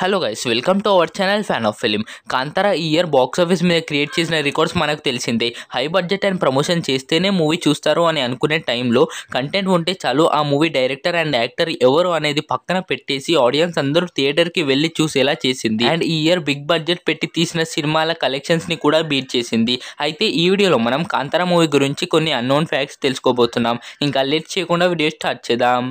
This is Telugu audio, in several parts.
hello guys welcome to our channel fan of film Kantara ఈ ఇయర్ ఆఫీస్ మీద క్రియేట్ చేసిన రికార్డ్స్ మనకు తెలిసిందే హై బడ్జెట్ అండ్ ప్రమోషన్ చేస్తేనే మూవీ చూస్తారు అని అనుకునే టైంలో కంటెంట్ ఉంటే చాలు ఆ మూవీ డైరెక్టర్ అండ్ యాక్టర్ ఎవరు అనేది పక్కన పెట్టేసి ఆడియన్స్ అందరూ థియేటర్కి వెళ్ళి చూసేలా చేసింది అండ్ ఈ ఇయర్ బిగ్ బడ్జెట్ పెట్టి తీసిన సినిమాల కలెక్షన్స్ని కూడా బీట్ చేసింది అయితే ఈ వీడియోలో మనం కాంతారా మూవీ గురించి కొన్ని అన్నోన్ ఫ్యాక్ట్స్ తెలుసుకోబోతున్నాం ఇంకా లేట్ చేయకుండా వీడియో స్టార్ట్ చేద్దాం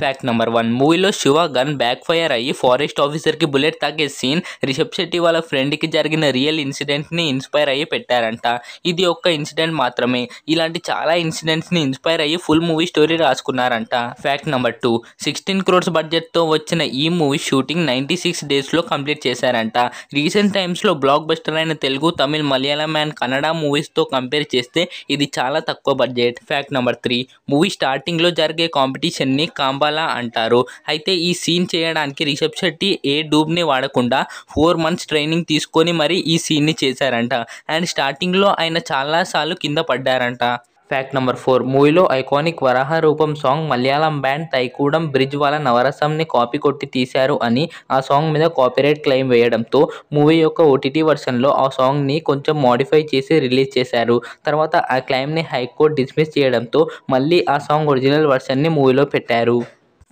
ఫ్యాక్ట్ నెంబర్ వన్ మూవీలో శివ గన్ బ్యాక్ ఫైర్ అయ్యి ఫారెస్ట్ ఆఫీసర్కి బుల్లెట్ తాగే సీన్ రిషబ్ శెట్టి వాళ్ళ ఫ్రెండ్కి జరిగిన రియల్ ఇన్సిడెంట్ని ఇన్స్పైర్ అయ్యి పెట్టారంట ఇది ఒక్క ఇన్సిడెంట్ మాత్రమే ఇలాంటి చాలా ఇన్సిడెంట్స్ని ఇన్స్పైర్ అయ్యి ఫుల్ మూవీ స్టోరీ రాసుకున్నారంట fact number two sixteen crores బడ్జెట్తో వచ్చిన ఈ మూవీ షూటింగ్ నైంటీ సిక్స్ డేస్లో కంప్లీట్ చేశారంట రీసెంట్ టైమ్స్లో బ్లాక్ బస్టర్ అయిన తెలుగు తమిళ్ మలయాళం అండ్ కన్నడ మూవీస్తో కంపేర్ చేస్తే ఇది చాలా తక్కువ budget fact number three movie స్టార్టింగ్లో జరిగే కాంపిటీషన్ని కాంబా అంబాలా అంటారు అయితే ఈ సీన్ చేయడానికి రిషబ్ శెట్టి ఏ డూబ్ని వాడకుండా ఫోర్ మంత్స్ ట్రైనింగ్ తీసుకొని మరి ఈ సీన్ని చేశారంట అండ్ స్టార్టింగ్లో ఆయన చాలాసార్లు కింద పడ్డారంట ఫ్యాక్ట్ నెంబర్ ఫోర్ మూవీలో iconic Varaha Roopam song Malayalam band Thaikkudam bridge వాళ్ళ నవరసంని కాపీ కొట్టి తీశారు అని ఆ సాంగ్ మీద కాపీరైట్ క్లెయిమ్ వేయడంతో మూవీ యొక్క ఓటీటీ వర్షన్లో ఆ సాంగ్ని కొంచెం మోడిఫై చేసి రిలీజ్ చేశారు తర్వాత ఆ క్లెయిమ్ని హైకోర్టు డిస్మిస్ చేయడంతో మళ్ళీ ఆ సాంగ్ ఒరిజినల్ వర్షన్ని మూవీలో పెట్టారు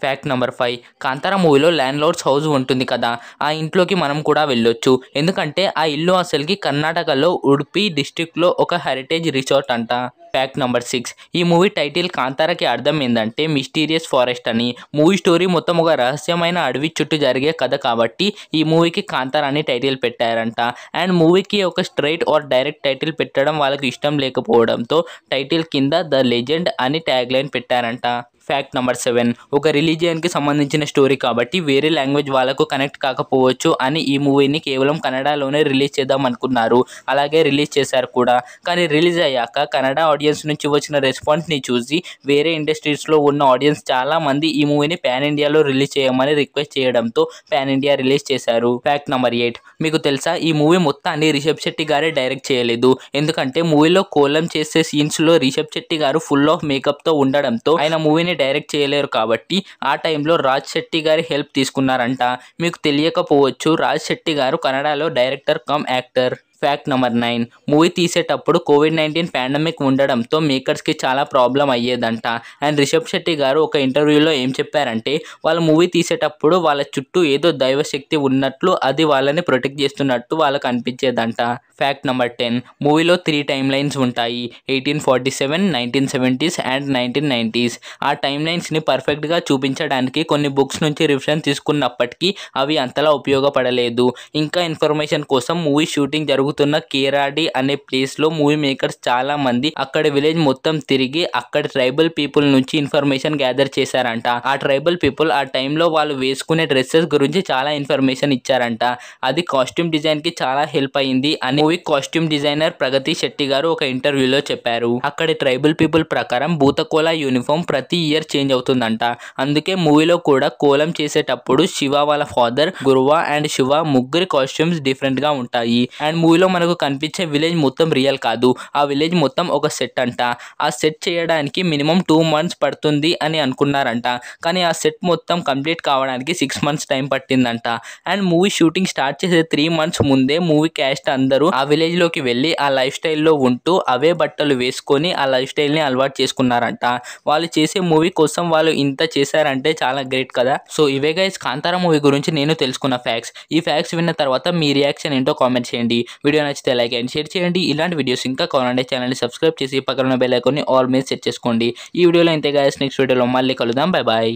ఫ్యాక్ట్ నెంబర్ ఫైవ్ కాంతారా మూవీలో ల్యాండ్ లోడ్స్ హౌస్ ఉంటుంది కదా ఆ ఇంట్లోకి మనం కూడా వెళ్ళొచ్చు ఎందుకంటే ఆ ఇల్లు అసలుకి కర్ణాటకలో ఉడిపి డిస్టిక్లో ఒక హెరిటేజ్ రిసార్ట్ అంట ప్యాక్ నెంబర్ సిక్స్ ఈ మూవీ టైటిల్ కాంతారాకి అర్థం ఏంటంటే మిస్టీరియస్ ఫారెస్ట్ అని మూవీ స్టోరీ మొత్తం ఒక రహస్యమైన అడవి చుట్టూ జరిగే కథ కాబట్టి ఈ మూవీకి కాంతారా అని టైటిల్ పెట్టారంట అండ్ మూవీకి ఒక స్ట్రైట్ ఆర్ డైరెక్ట్ టైటిల్ పెట్టడం వాళ్ళకి ఇష్టం లేకపోవడంతో టైటిల్ కింద ద లెజెండ్ అని ట్యాగ్ లైన్ పెట్టారంట ఫ్యాక్ట్ నెంబర్ సెవెన్ ఒక రిలీజియన్కి సంబంధించిన స్టోరీ కాబట్టి వేరే లాంగ్వేజ్ వాళ్ళకు కనెక్ట్ కాకపోవచ్చు అని ఈ మూవీని కేవలం కన్నడలోనే రిలీజ్ చేద్దాం అనుకున్నారు అలాగే రిలీజ్ చేశారు కూడా కానీ రిలీజ్ అయ్యాక కన్నడ ఆడియన్స్ నుంచి వచ్చిన రెస్పాన్స్ని చూసి వేరే ఇండస్ట్రీస్లో ఉన్న ఆడియన్స్ చాలామంది ఈ మూవీని ప్యాన్ ఇండియాలో రిలీజ్ చేయమని రిక్వెస్ట్ చేయడంతో పాన్ ఇండియా రిలీజ్ చేశారు ఫ్యాక్ట్ నెంబర్ ఎయిట్ మీకు తెలుసా ఈ మూవీ మొత్తాన్ని రిషబ్ శెట్టి గారే డైరెక్ట్ చేయలేదు ఎందుకంటే మూవీలో కోలం చేసే సీన్స్లో రిషబ్ శెట్టి గారు ఫుల్ ఆఫ్ మేకప్తో ఉండడంతో ఆయన మూవీని డైరెక్ట్ చేయలేరు కాబట్టి ఆ టైంలో రాజ్ శెట్టి గారి హెల్ప్ తీసుకున్నారంట మీకు తెలియకపోవచ్చు రాజ్ శెట్టి గారు కన్నడలో director cum actor fact number nine movie తీసేటప్పుడు కోవిడ్ నైన్టీన్ పాండమిక్ ఉండడంతో మేకర్స్కి చాలా ప్రాబ్లం అయ్యేదంట అండ్ రిషబ్ శెట్టి గారు ఒక ఇంటర్వ్యూలో ఏం చెప్పారంటే వాళ్ళ మూవీ తీసేటప్పుడు వాళ్ళ చుట్టూ ఏదో దైవశక్తి ఉన్నట్లు అది వాళ్ళని ప్రొటెక్ట్ చేస్తున్నట్టు వాళ్ళకు అనిపించేదంట ఫ్యాక్ట్ నెంబర్ టెన్ మూవీలో త్రీ టైమ్ లైన్స్ ఉంటాయి eighteen forty seven nineteen seventies and nineteen nineties ఆ టైం లైన్స్ని పర్ఫెక్ట్గా చూపించడానికి కొన్ని బుక్స్ నుంచి రిఫరెన్స్ తీసుకున్నప్పటికీ అవి అంతలా ఉపయోగపడలేదు ఇంకా ఇన్ఫర్మేషన్ కోసం మూవీ షూటింగ్ జరుగుతుంది జరుగుతున్న కేరాడి అనే ప్లేస్ లో మూవీ మేకర్స్ చాలా మంది అక్కడ విలేజ్ మొత్తం తిరిగి అక్కడ ట్రైబల్ పీపుల్ నుంచి ఇన్ఫర్మేషన్ గ్యాదర్ చేశారంట ఆ ట్రైబల్ పీపుల్ ఆ టైంలో వాళ్ళు వేసుకునే డ్రెస్సెస్ గురించి చాలా ఇన్ఫర్మేషన్ ఇచ్చారంట అది కాస్ట్యూమ్ డిజైన్ కి చాలా హెల్ప్ అయింది అని movie costume designer Pragathi Shetty garu ఒక ఇంటర్వ్యూలో చెప్పారు అక్కడ ట్రైబల్ పీపుల్ ప్రకారం భూతకోల యూనిఫామ్ ప్రతి ఇయర్ చేంజ్ అవుతుందంట అందుకే మూవీలో కూడా కోలం చేసేటప్పుడు శివ వాళ్ళ ఫాదర్ గురువా అండ్ శివ ముగ్గురి కాస్ట్యూమ్స్ డిఫరెంట్ గా ఉంటాయి అండ్ మూవీలో వీడియోలో మనకు కనిపించే విలేజ్ మొత్తం రియల్ కాదు ఆ విలేజ్ మొత్తం ఒక సెట్ అంట ఆ సెట్ చేయడానికి మినిమం టూ మంత్స్ పడుతుంది అని అనుకున్నారంట కానీ ఆ సెట్ మొత్తం కంప్లీట్ కావడానికి సిక్స్ మంత్స్ టైం పట్టిందంట అండ్ మూవీ షూటింగ్ స్టార్ట్ చేసే త్రీ మంత్స్ ముందే మూవీ క్యాస్ట్ అందరూ ఆ విలేజ్లోకి వెళ్ళి ఆ లైఫ్ స్టైల్లో ఉంటూ అవే బట్టలు వేసుకొని ఆ లైఫ్ స్టైల్ని అలవాటు చేసుకున్నారంట వాళ్ళు చేసే మూవీ కోసం వాళ్ళు ఇంత చేశారంటే చాలా గ్రేట్ కదా సో ఇవే గైస్ కాంతారా మూవీ గురించి నేను తెలుసుకున్న ఫ్యాక్స్ ఈ ఫ్యాక్స్ విన్న తర్వాత మీ రియాక్షన్ ఏంటో కామెంట్ చేయండి వీడియో నచ్చితే లైక్ అండ్ షేర్ చేయండి ఇలాంటి వీడియోస్ ఇంకా కావాలంటే ఛానల్ని సబ్స్క్రైబ్ చేసి పక్కన బెల్ ఐకాన్ని ఆల్ మీద సెట్ చేసుకోండి ఈ వీడియోలో ఇంతే గాయస్ నెక్స్ట్ వీడియోలో మళ్ళీ కలుద్దాం బాయ్ బాయ్